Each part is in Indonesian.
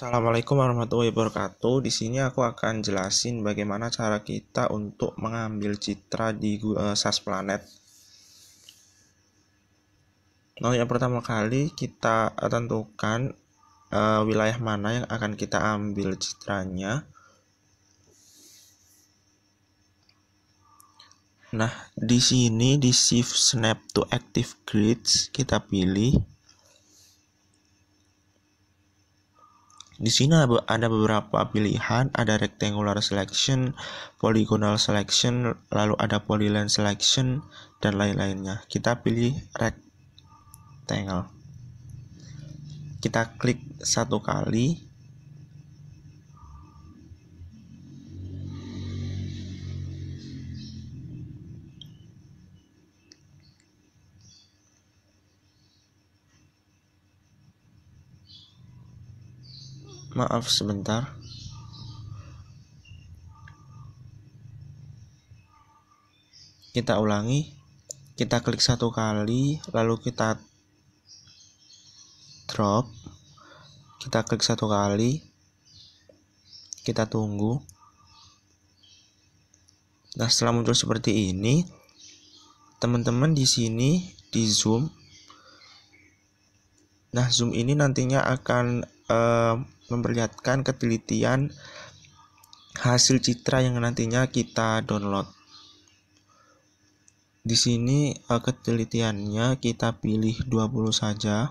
Assalamualaikum warahmatullahi wabarakatuh. Di sini aku akan jelasin bagaimana cara kita untuk mengambil citra di uh, e, SAS Planet. Nah, yang pertama kali kita tentukan uh, wilayah mana yang akan kita ambil citranya. Nah, di sini di shift snap to active grids kita pilih Di sini ada beberapa pilihan, ada rectangular selection, polygonal selection, lalu ada polyline selection, dan lain-lainnya. Kita pilih rectangle. Kita klik satu kali, Maaf sebentar. Kita ulangi. Kita klik satu kali, lalu kita drop. Kita klik satu kali. Kita tunggu. Nah, setelah muncul seperti ini, teman-teman di sini di zoom. Nah, zoom ini nantinya akan uh, memperlihatkan ketelitian hasil citra yang nantinya kita download. Di sini uh, ketelitiannya kita pilih 20 saja.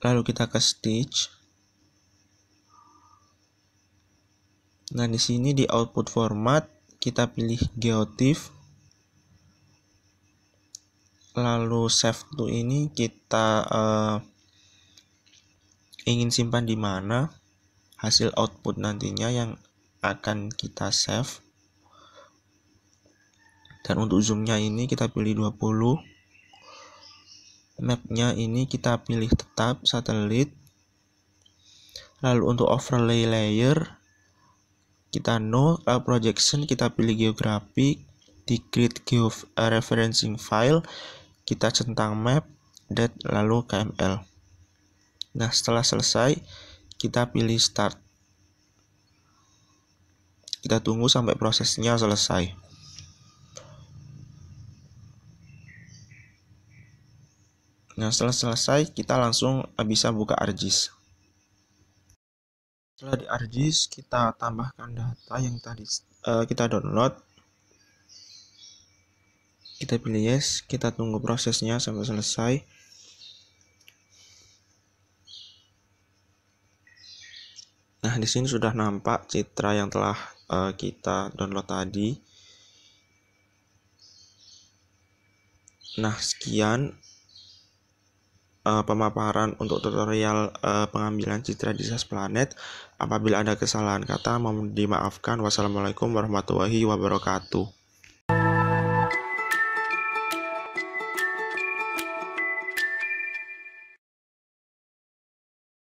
Lalu kita ke stitch. Nah, di sini di output format kita pilih geotiff lalu save to ini kita uh, ingin simpan di mana hasil output nantinya yang akan kita save dan untuk zoomnya ini kita pilih 20 mapnya ini kita pilih tetap satelit lalu untuk overlay layer kita no uh, projection kita pilih geografi di grid geo eh, referencing file kita centang map, date, lalu KML. Nah, setelah selesai, kita pilih start. Kita tunggu sampai prosesnya selesai. Nah, setelah selesai, kita langsung bisa buka ArcGIS. Setelah di ArcGIS, kita tambahkan data yang tadi eh, kita download kita pilih yes kita tunggu prosesnya sampai selesai nah di sini sudah nampak citra yang telah uh, kita download tadi nah sekian uh, pemaparan untuk tutorial uh, pengambilan citra di SAS planet apabila ada kesalahan kata mohon dimaafkan wassalamualaikum warahmatullahi wabarakatuh